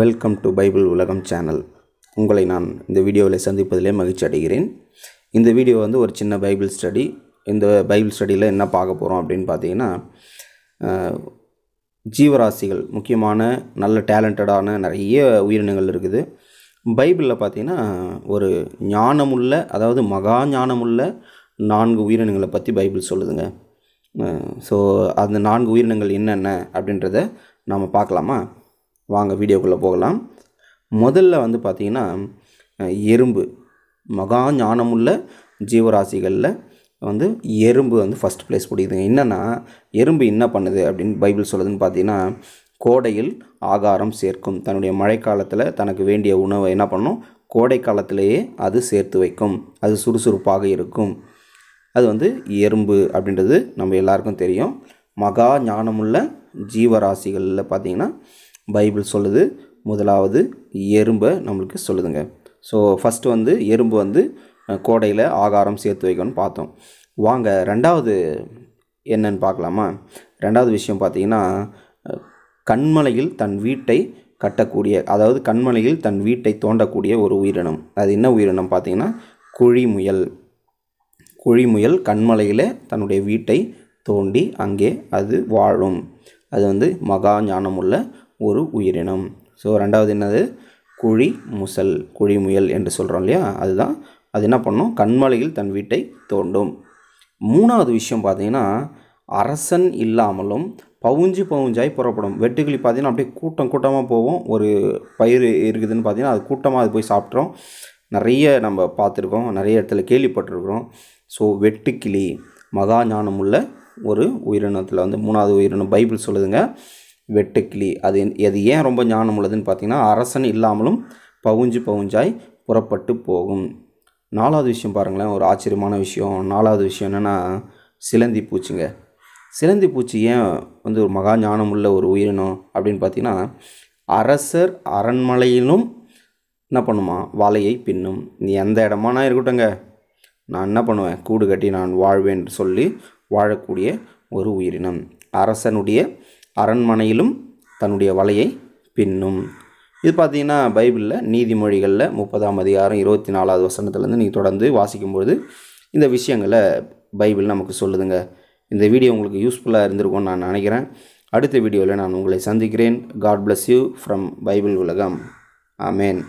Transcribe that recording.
welcome to Bible உலகம் channel உங்களை நான் இந்த வீடியோவில் சந்திப்பதிலே மகிழ்ச்சி அடைகிறேன் இந்த வீடியோ வந்து ஒரு சின்ன பைபிள் ஸ்டடி இந்த பைபிள் ஸ்டடியில் என்ன பார்க்க போகிறோம் அப்படின்னு பார்த்தீங்கன்னா ஜீவராசிகள் முக்கியமான நல்ல டேலண்டடான நிறைய உயிரினங்கள் இருக்குது பைபிளில் பார்த்தீங்கன்னா ஒரு ஞானமுள்ள அதாவது மகா ஞானமுள்ள நான்கு உயிரினங்களை பற்றி பைபிள் சொல்லுதுங்க ஸோ அந்த நான்கு உயிரினங்கள் என்னென்ன அப்படின்றத நாம் பார்க்கலாமா வாங்க வீடியோக்குள்ளே போகலாம் முதல்ல வந்து பார்த்திங்கன்னா எறும்பு மகா ஞானமுள்ள ஜீவராசிகளில் வந்து எறும்பு வந்து ஃபஸ்ட் ப்ளேஸ் பிடிக்குதுங்க என்னென்னா எறும்பு என்ன பண்ணுது அப்படின்னு பைபிள் சொல்லுதுன்னு பார்த்தீங்கன்னா கோடையில் ஆகாரம் சேர்க்கும் தன்னுடைய மழைக்காலத்தில் தனக்கு வேண்டிய உணவை என்ன பண்ணும் கோடை காலத்திலேயே அது சேர்த்து வைக்கும் அது சுறுசுறுப்பாக இருக்கும் அது வந்து எறும்பு அப்படின்றது நம்ம எல்லாருக்கும் தெரியும் மகா ஞானமுள்ள ஜீவராசிகளில் பார்த்திங்கன்னா பைபிள் சொல்லுது முதலாவது எறும்பை நம்மளுக்கு சொல்லுதுங்க ஸோ ஃபஸ்ட்டு வந்து எறும்பு வந்து கோடையில் ஆகாரம் சேர்த்து வைக்கணும்னு பார்த்தோம் வாங்க ரெண்டாவது என்னன்னு பார்க்கலாமா ரெண்டாவது விஷயம் பார்த்திங்கன்னா கண்மலையில் தன் வீட்டை கட்டக்கூடிய அதாவது கண்மலையில் தன் வீட்டை தோண்டக்கூடிய ஒரு உயிரினம் அது என்ன உயிரினம் பார்த்திங்கன்னா குழிமுயல் குழிமுயல் கண்மலையில் தன்னுடைய வீட்டை தோண்டி அங்கே அது வாழும் அது வந்து மகா ஞானமுள்ள ஒரு உயிரினம் ஸோ ரெண்டாவது என்னது குழி முசல் குழி முயல் என்று சொல்கிறோம் இல்லையா அதுதான் அது என்ன பண்ணும் கண்மலையில் தன் வீட்டை தோண்டும் மூணாவது விஷயம் பார்த்திங்கன்னா அரசன் இல்லாமலும் பவுஞ்சு பவுஞ்சாய் புறப்படும் வெட்டுக்கிளி பார்த்திங்கன்னா அப்படியே கூட்டம் கூட்டமாக போவோம் ஒரு பயிர் இருக்குதுன்னு பார்த்திங்கன்னா அது கூட்டமாக அது போய் சாப்பிட்றோம் நிறைய நம்ம பார்த்துருக்கோம் நிறைய இடத்துல கேள்விப்பட்டிருக்கிறோம் ஸோ வெட்டுக்கிளி மகா உள்ள ஒரு உயிரினத்தில் வந்து மூணாவது உயிரினம் பைபிள் சொல்லுதுங்க வெட்டுக்கிளி அது அது ஏன் ரொம்ப ஞானம் உள்ளதுன்னு பார்த்தீங்கன்னா அரசன் இல்லாமலும் பவுஞ்சு பவுஞ்சாய் புறப்பட்டு போகும் நாலாவது விஷயம் பாருங்களேன் ஒரு ஆச்சரியமான விஷயம் நாலாவது விஷயம் என்னென்னா சிலந்தி பூச்சிங்க சிலந்தி பூச்சி ஏன் வந்து ஒரு மகா ஞானம் உள்ள ஒரு உயிரினம் அப்படின்னு பார்த்தீங்கன்னா அரசர் அரண்மனையிலும் என்ன பண்ணுமா வலையை பின்னும் நீ எந்த இடமானா இருக்கட்டும்ங்க நான் என்ன பண்ணுவேன் கூடு கட்டி நான் வாழ்வேன் சொல்லி வாழக்கூடிய ஒரு உயிரினம் அரசனுடைய அரண்மனையிலும் தன்னுடைய வலையை பின்னும் இது பார்த்தீங்கன்னா பைபிளில் நீதிமொழிகளில் முப்பதாம் அதிகாரம் இருபத்தி நாலாவது வசனத்துலேருந்து நீங்கள் தொடர்ந்து வாசிக்கும்பொழுது இந்த விஷயங்களை பைபிள் நமக்கு சொல்லுதுங்க இந்த வீடியோ உங்களுக்கு யூஸ்ஃபுல்லாக இருந்திருக்கும்னு நான் நினைக்கிறேன் அடுத்த வீடியோவில் நான் உங்களை சந்திக்கிறேன் God bless you from Bible உலகம் ஆமேன்